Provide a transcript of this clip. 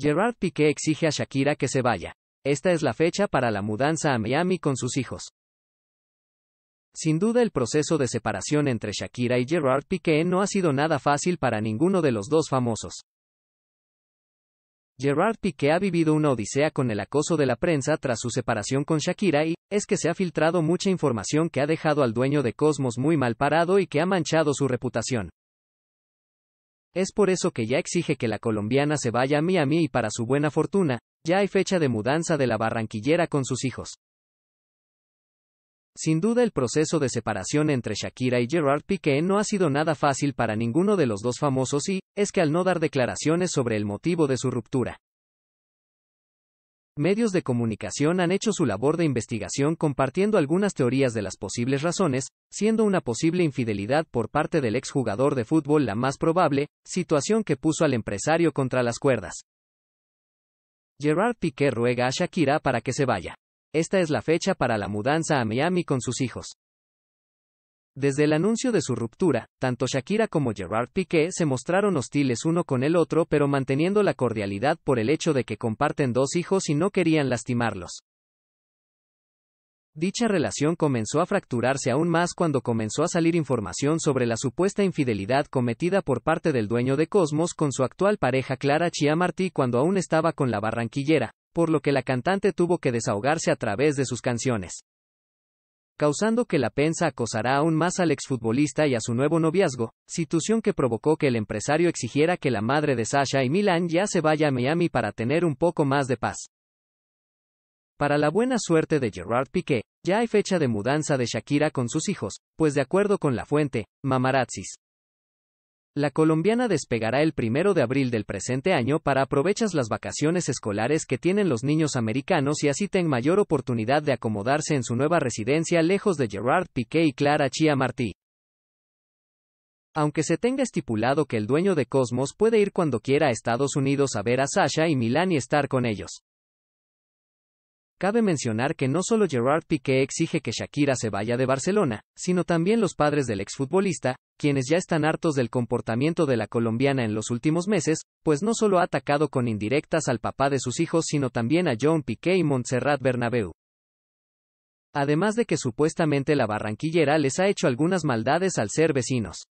Gerard Piqué exige a Shakira que se vaya. Esta es la fecha para la mudanza a Miami con sus hijos. Sin duda el proceso de separación entre Shakira y Gerard Piqué no ha sido nada fácil para ninguno de los dos famosos. Gerard Piqué ha vivido una odisea con el acoso de la prensa tras su separación con Shakira y, es que se ha filtrado mucha información que ha dejado al dueño de Cosmos muy mal parado y que ha manchado su reputación. Es por eso que ya exige que la colombiana se vaya a Miami y para su buena fortuna, ya hay fecha de mudanza de la barranquillera con sus hijos. Sin duda el proceso de separación entre Shakira y Gerard Piqué no ha sido nada fácil para ninguno de los dos famosos y, es que al no dar declaraciones sobre el motivo de su ruptura, Medios de comunicación han hecho su labor de investigación compartiendo algunas teorías de las posibles razones, siendo una posible infidelidad por parte del exjugador de fútbol la más probable, situación que puso al empresario contra las cuerdas. Gerard Piqué ruega a Shakira para que se vaya. Esta es la fecha para la mudanza a Miami con sus hijos. Desde el anuncio de su ruptura, tanto Shakira como Gerard Piqué se mostraron hostiles uno con el otro pero manteniendo la cordialidad por el hecho de que comparten dos hijos y no querían lastimarlos. Dicha relación comenzó a fracturarse aún más cuando comenzó a salir información sobre la supuesta infidelidad cometida por parte del dueño de Cosmos con su actual pareja Clara Chiamartí cuando aún estaba con la barranquillera, por lo que la cantante tuvo que desahogarse a través de sus canciones causando que la prensa acosará aún más al exfutbolista y a su nuevo noviazgo, situación que provocó que el empresario exigiera que la madre de Sasha y Milan ya se vaya a Miami para tener un poco más de paz. Para la buena suerte de Gerard Piqué, ya hay fecha de mudanza de Shakira con sus hijos, pues de acuerdo con la fuente, Mamarazzis, la colombiana despegará el primero de abril del presente año para aprovechas las vacaciones escolares que tienen los niños americanos y así ten mayor oportunidad de acomodarse en su nueva residencia lejos de Gerard Piqué y Clara Chia Martí. Aunque se tenga estipulado que el dueño de Cosmos puede ir cuando quiera a Estados Unidos a ver a Sasha y Milán y estar con ellos. Cabe mencionar que no solo Gerard Piqué exige que Shakira se vaya de Barcelona, sino también los padres del exfutbolista, quienes ya están hartos del comportamiento de la colombiana en los últimos meses, pues no solo ha atacado con indirectas al papá de sus hijos, sino también a John Piqué y Montserrat Bernabeu. Además de que supuestamente la barranquillera les ha hecho algunas maldades al ser vecinos.